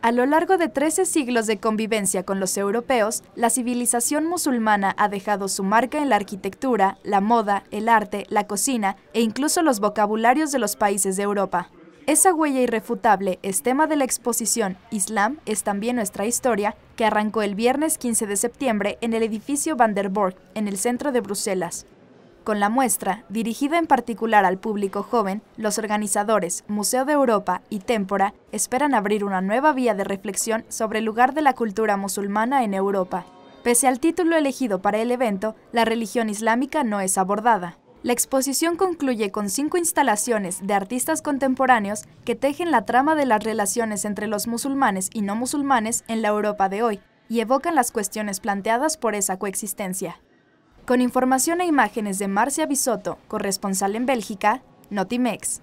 A lo largo de 13 siglos de convivencia con los europeos, la civilización musulmana ha dejado su marca en la arquitectura, la moda, el arte, la cocina e incluso los vocabularios de los países de Europa. Esa huella irrefutable es tema de la exposición Islam es también nuestra historia, que arrancó el viernes 15 de septiembre en el edificio Van en el centro de Bruselas. Con la muestra, dirigida en particular al público joven, los organizadores, Museo de Europa y Témpora esperan abrir una nueva vía de reflexión sobre el lugar de la cultura musulmana en Europa. Pese al título elegido para el evento, la religión islámica no es abordada. La exposición concluye con cinco instalaciones de artistas contemporáneos que tejen la trama de las relaciones entre los musulmanes y no musulmanes en la Europa de hoy y evocan las cuestiones planteadas por esa coexistencia. Con información e imágenes de Marcia Bisotto, corresponsal en Bélgica, Notimex.